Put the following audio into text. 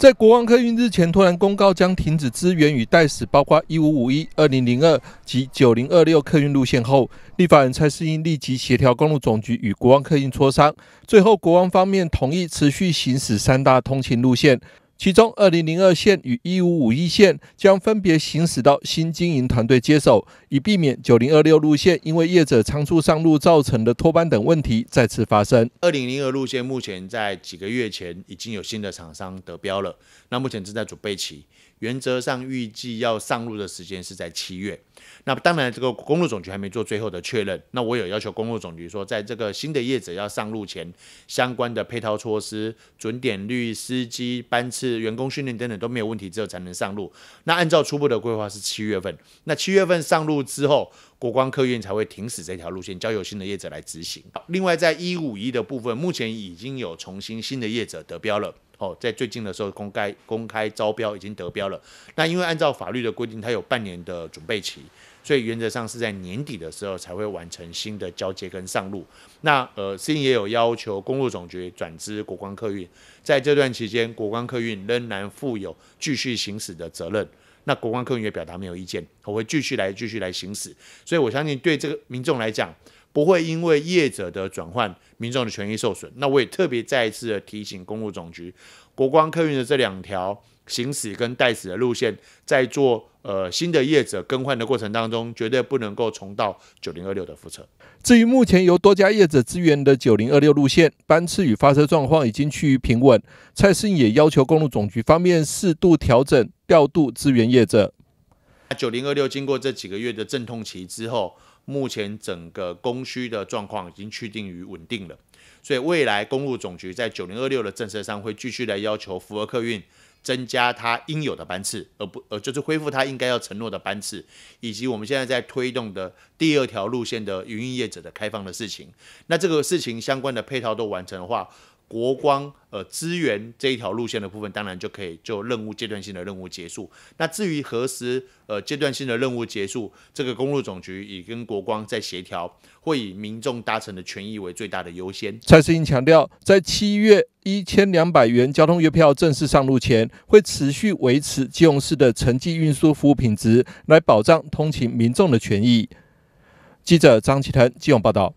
在国王客运日前突然公告将停止支援与代驶，包括一五五一、二零零二及九零二六客运路线后，立法人蔡世英立即协调公路总局与国王客运磋商，最后国王方面同意持续行驶三大通勤路线。其中，二零零二线与一五五一线将分别行驶到新经营团队接手，以避免九零二六路线因为业者仓促上路造成的脱班等问题再次发生。二零零二路线目前在几个月前已经有新的厂商得标了，那目前正在准备期，原则上预计要上路的时间是在七月。那当然，这个公路总局还没做最后的确认。那我有要求公路总局说，在这个新的业者要上路前，相关的配套措施、准点率、司机班次。员工训练等等都没有问题之后才能上路。那按照初步的规划是七月份。那七月份上路之后，国光客运才会停止这条路线，交由新的业者来执行。另外，在一五一的部分，目前已经有重新新的业者得标了。哦，在最近的时候公开公开招标已经得标了。那因为按照法律的规定，它有半年的准备期，所以原则上是在年底的时候才会完成新的交接跟上路。那呃，新也有要求公路总局转资国光客运，在这段期间，国光客运仍然负有继续行驶的责任。那国光客运也表达没有意见，我会继续来继续来行驶。所以我相信对这个民众来讲。不会因为业者的转换，民众的权益受损。那我也特别再一次的提醒公路总局，国光客运的这两条行驶跟待驶的路线，在做呃新的业者更换的过程当中，绝对不能够重蹈九零二六的覆辙。至于目前由多家业者支援的九零二六路线班次与发车状况已经趋于平稳，蔡斯也要求公路总局方面适度调整调度支援业者。九零二六经过这几个月的阵痛期之后，目前整个供需的状况已经趋定于稳定了。所以未来公路总局在九零二六的政策上会继续来要求福尔客运增加它应有的班次，而不呃就是恢复它应该要承诺的班次，以及我们现在在推动的第二条路线的营运业者的开放的事情。那这个事情相关的配套都完成的话，国光呃支源这一条路线的部分，当然就可以就任务阶段性的任务结束。那至于何时呃阶段性的任务结束，这个公路总局已跟国光在协调，会以民众搭乘的权益为最大的优先。蔡世英强调，在七月一千两百元交通月票正式上路前，会持续维持基隆市的城际运输服务品质，来保障通勤民众的权益。记者张启腾基隆报道。